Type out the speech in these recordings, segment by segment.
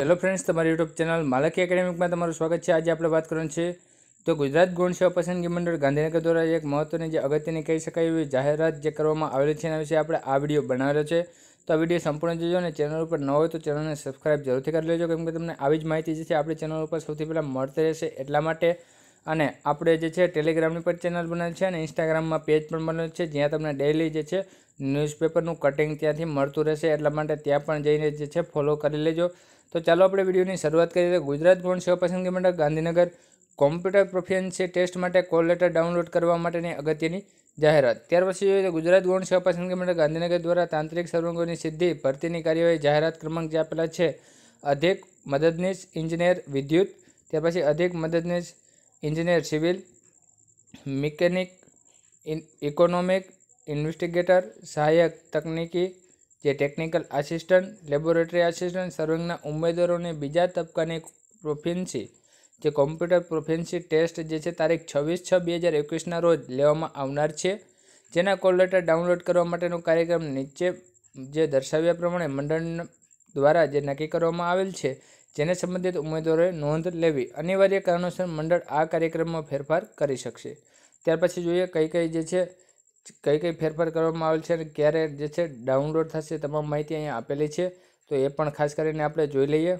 hello friends તમારી YouTube channel માલકી એકેડેમિકમાં તમારું સ્વાગત છે આજે આપણે વાત કરવાની છે તો ગુજરાત ગૌણ સેવા પસંદગી મંડળ ગાંધીનગર દ્વારા એક મહત્ત્વની જે અગત્યની કહી શકાય એવી જાહેરાત જે કરવામાં આવેલી છે એના વિશે આપણે આ વિડીયો બનાવેલો છે તો આ વિડીયો સંપૂર્ણ જોજો અને ચેનલ ઉપર ન હોય તો ચેનલને સબસ્ક્રાઇબ જરૂરથી કરી લેજો કેમકે તમને આવી જ માહિતી જે છે આપણી ચેનલ ઉપર સૌથી પહેલાં મળતી રહેશે એટલા માટે અને આપણે જે છે ટેલિગ્રામની પણ ચેનલ બનેલ છે અને ઇન્સ્ટાગ્રામમાં પેજ પણ બનેલ છે જ્યાં તમને ડેઇલી જે છે ન્યૂઝપેપરનું કટિંગ ત્યાંથી મળતું રહેશે એટલા માટે ત્યાં પણ જઈને જે છે ફોલો કરી લેજો તો ચાલો આપણે વિડીયોની શરૂઆત કરીએ ગુજરાત ગૌણ સેવા પસંદગી માટે ગાંધીનગર કોમ્પ્યુટર પ્રોફિયન્સી ટેસ્ટ માટે કોલ લેટર ડાઉનલોડ કરવા માટેની અગત્યની જાહેરાત ત્યાર પછી જોઈએ ગુજરાત ગૌણ સેવા પસંદગી માટે ગાંધીનગર દ્વારા તાંત્રિક સર્વંગોની સિદ્ધિ ભરતીની કાર્યવાહી જાહેરાત ક્રમાંક જે આપેલા છે અધિક મદદનીશ ઇન્જિનિયર વિદ્યુત ત્યાર પછી અધિક મદદનીશ engineer civil mechanic economic investigator સહાયક તકનીકી જે ટેકનિકલ આસિસ્ટન્ટ લેબોરેટરી આસિસ્ટન્ટ સર્વિંગના ઉમેદવારોને બીજા તબક્કાની પ્રોફિન્સી જે કોમ્પ્યુટર પ્રોફિન્સી ટેસ્ટ જે છે તારીખ છવ્વીસ છ બે હજાર એકવીસના રોજ લેવામાં આવનાર છે જેના કોલ લેટર ડાઉનલોડ કરવા માટેનો કાર્યક્રમ નીચે જે દર્શાવ્યા પ્રમાણે મંડળ દ્વારા જે નક્કી કરવામાં આવેલ છે જેને સંબંધિત ઉમેદવારોએ નોંધ લેવી અનિવાર્ય કારણોસર મંડળ આ કાર્યક્રમમાં ફેરફાર કરી શકશે ત્યાર પછી જોઈએ કઈ કઈ જે છે કઈ કઈ ફેરફાર કરવામાં આવેલ છે અને ક્યારે જે છે ડાઉનલોડ થશે તમામ માહિતી અહીંયા આપેલી છે તો એ પણ ખાસ કરીને આપણે જોઈ લઈએ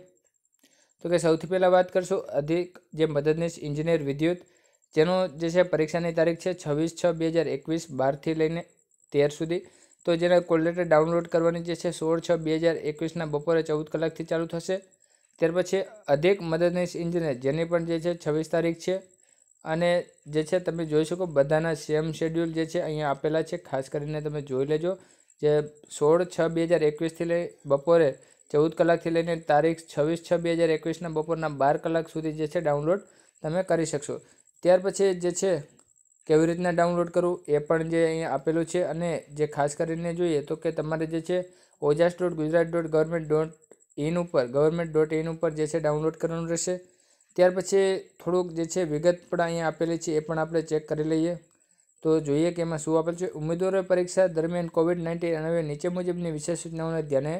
તો કે સૌથી પહેલાં વાત કરશું અધિક જે મદદનીશ ઇન્જિનિયર વિદ્યુત જેનો જે છે પરીક્ષાની તારીખ છે છવ્વીસ છ બે હજાર એકવીસ બારથી લઈને તેર સુધી તો જેને કોલ લેટર ડાઉનલોડ કરવાની જે છે સોળ છ બે હજાર એકવીસના બપોરે ચૌદ કલાકથી ચાલુ થશે ત્યાર પછી અધિક મદદનીશ ઇન્જિનિયર જેની પણ જે છે છવ્વીસ તારીખ છે અને જે છે તમે જોઈ શકો બધાના સેમ શેડ્યુલ જે છે અહીંયા આપેલા છે ખાસ કરીને તમે જોઈ લેજો જે સોળ છ બે હજાર એકવીસથી લઈ બપોરે ચૌદ કલાકથી લઈને તારીખ છવ્વીસ છ બે હજાર એકવીસના બપોરના બાર કલાક સુધી જે છે ડાઉનલોડ તમે કરી શકશો ત્યાર પછી જે છે કેવી રીતના ડાઉનલોડ કરવું એ પણ જે અહીંયા આપેલું છે અને જે ખાસ કરીને જોઈએ તો કે તમારે જે છે Ojas dot Gujarat dot government dot in ઉપર ગવર્મેન્ટ ડોટ ઇન ઉપર જે છે ડાઉનલોડ કરવાનું રહેશે ત્યાર પછી થોડુંક જે છે વિગત પણ અહીંયા આપેલી છે એ પણ આપણે ચેક કરી લઈએ તો જોઈએ કે એમાં શું આપેલ છે ઉમેદવારોએ પરીક્ષા દરમિયાન કોવિડ નાઇન્ટીન અને નીચે મુજબની વિશેષ સૂચનાઓને ધ્યાને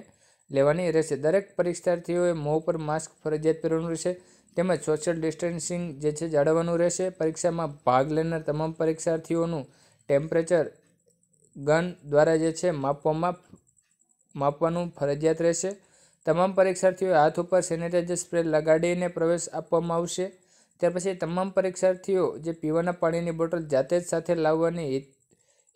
લેવાની રહેશે દરેક પરીક્ષાર્થીઓએ મોં પર માસ્ક ફરજિયાત પહેરવાનું રહેશે તેમજ સોશિયલ ડિસ્ટન્સિંગ જે છે જાળવવાનું રહેશે પરીક્ષામાં ભાગ લેનાર તમામ પરીક્ષાર્થીઓનું ટેમ્પરેચર ગન દ્વારા જે છે માપવામાં માપવાનું ફરજિયાત રહેશે તમામ પરીક્ષાર્થીઓએ હાથ ઉપર સેનિટાઈઝર સ્પ્રે લગાડીને પ્રવેશ આપવામાં આવશે ત્યાર પછી તમામ પરીક્ષાર્થીઓ જે પીવાના પાણીની બોટલ જાતે જ સાથે લાવવાની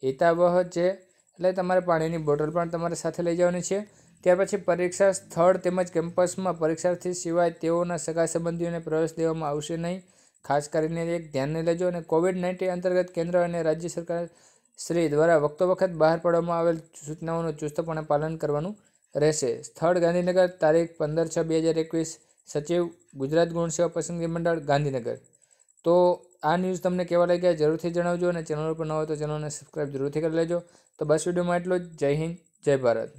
હિતાવહ છે એટલે તમારે પાણીની બોટલ પણ તમારે સાથે લઈ જવાની છે ત્યાર પછી પરીક્ષા સ્થળ તેમજ કેમ્પસમાં પરીક્ષાર્થી સિવાય તેઓના સગા સંબંધીઓને પ્રવેશ દેવામાં આવશે નહીં ખાસ કરીને એક ધ્યાનને લેજો અને કોવિડ નાઇન્ટીન અંતર્ગત કેન્દ્ર અને રાજ્ય સરકાર શ્રી દ્વારા વખતો વખત બહાર પાડવામાં આવેલ સૂચનાઓનું ચુસ્તપણે પાલન કરવાનું રહેશે સ્થળ ગાંધીનગર તારીખ પંદર છ બે હજાર એકવીસ સચિવ ગુજરાત ગુણ સેવા પસંદગી મંડળ ગાંધીનગર તો આ ન્યૂઝ તમને કેવા લાગ્યા જરૂરથી જણાવજો અને ચેનલ પર ન હોય તો ચેનલને સબસ્ક્રાઈબ જરૂરથી કરી લેજો તો બસ વિડીયોમાં એટલો જ જય હિન્દ જય ભારત